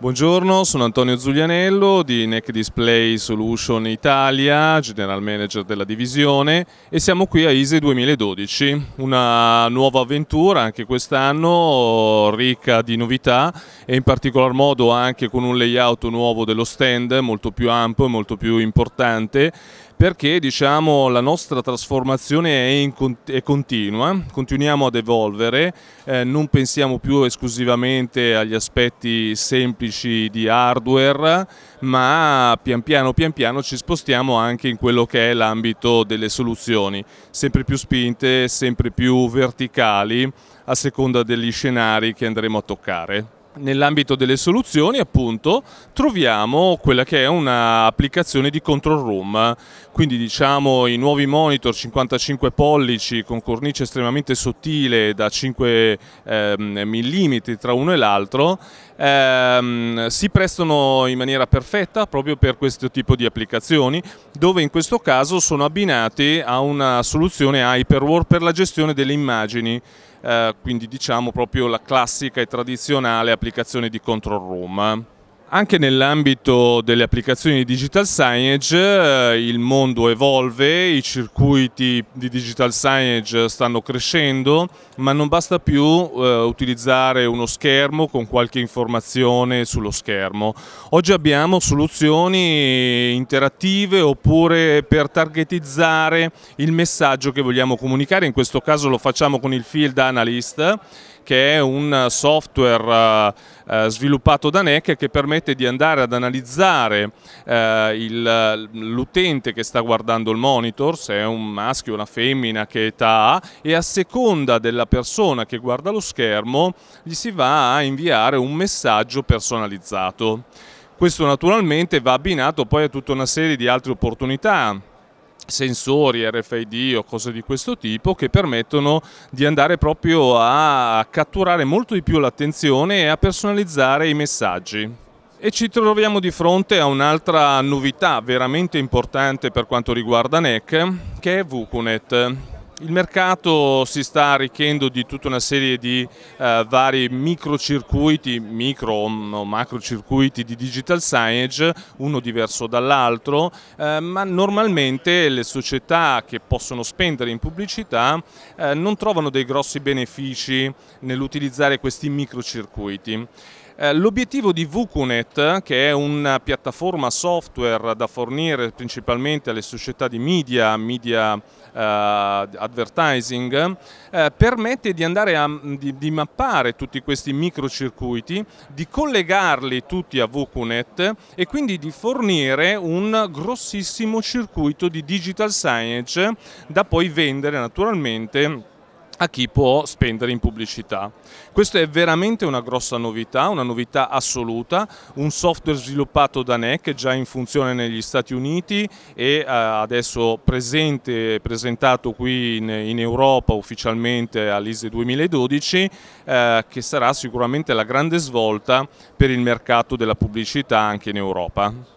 Buongiorno, sono Antonio Zuglianello di NEC Display Solution Italia, General Manager della divisione e siamo qui a ISE 2012, una nuova avventura anche quest'anno ricca di novità e in particolar modo anche con un layout nuovo dello stand molto più ampio e molto più importante perché diciamo, la nostra trasformazione è, cont è continua, continuiamo ad evolvere, eh, non pensiamo più esclusivamente agli aspetti semplici di hardware, ma pian piano, pian piano ci spostiamo anche in quello che è l'ambito delle soluzioni, sempre più spinte, sempre più verticali a seconda degli scenari che andremo a toccare. Nell'ambito delle soluzioni appunto troviamo quella che è un'applicazione di control room, quindi diciamo i nuovi monitor 55 pollici con cornice estremamente sottile da 5 ehm, mm tra uno e l'altro ehm, si prestano in maniera perfetta proprio per questo tipo di applicazioni dove in questo caso sono abbinati a una soluzione Hyperwar per la gestione delle immagini eh, quindi diciamo proprio la classica e tradizionale applicazione di control room. Anche nell'ambito delle applicazioni di digital signage eh, il mondo evolve, i circuiti di digital signage stanno crescendo, ma non basta più eh, utilizzare uno schermo con qualche informazione sullo schermo. Oggi abbiamo soluzioni interattive oppure per targetizzare il messaggio che vogliamo comunicare, in questo caso lo facciamo con il field analyst che è un software eh, eh, sviluppato da NEC che permette di andare ad analizzare eh, l'utente che sta guardando il monitor, se è un maschio, una femmina, che età ha e a seconda della persona che guarda lo schermo gli si va a inviare un messaggio personalizzato. Questo naturalmente va abbinato poi a tutta una serie di altre opportunità sensori RFID o cose di questo tipo che permettono di andare proprio a catturare molto di più l'attenzione e a personalizzare i messaggi. E ci troviamo di fronte a un'altra novità veramente importante per quanto riguarda NEC, che è VQNet. Il mercato si sta arricchendo di tutta una serie di eh, vari microcircuiti, micro o macrocircuiti di digital signage, uno diverso dall'altro, eh, ma normalmente le società che possono spendere in pubblicità eh, non trovano dei grossi benefici nell'utilizzare questi microcircuiti. Eh, l'obiettivo di VQNet, che è una piattaforma software da fornire principalmente alle società di media, media Uh, advertising, uh, permette di andare a di, di mappare tutti questi microcircuiti, di collegarli tutti a VQNet e quindi di fornire un grossissimo circuito di digital signage da poi vendere naturalmente a chi può spendere in pubblicità. Questa è veramente una grossa novità, una novità assoluta, un software sviluppato da NEC già in funzione negli Stati Uniti e eh, adesso presente, presentato qui in, Europa ufficialmente all'ISE 2012 eh, che sarà sicuramente la grande svolta per il mercato della pubblicità anche in Europa.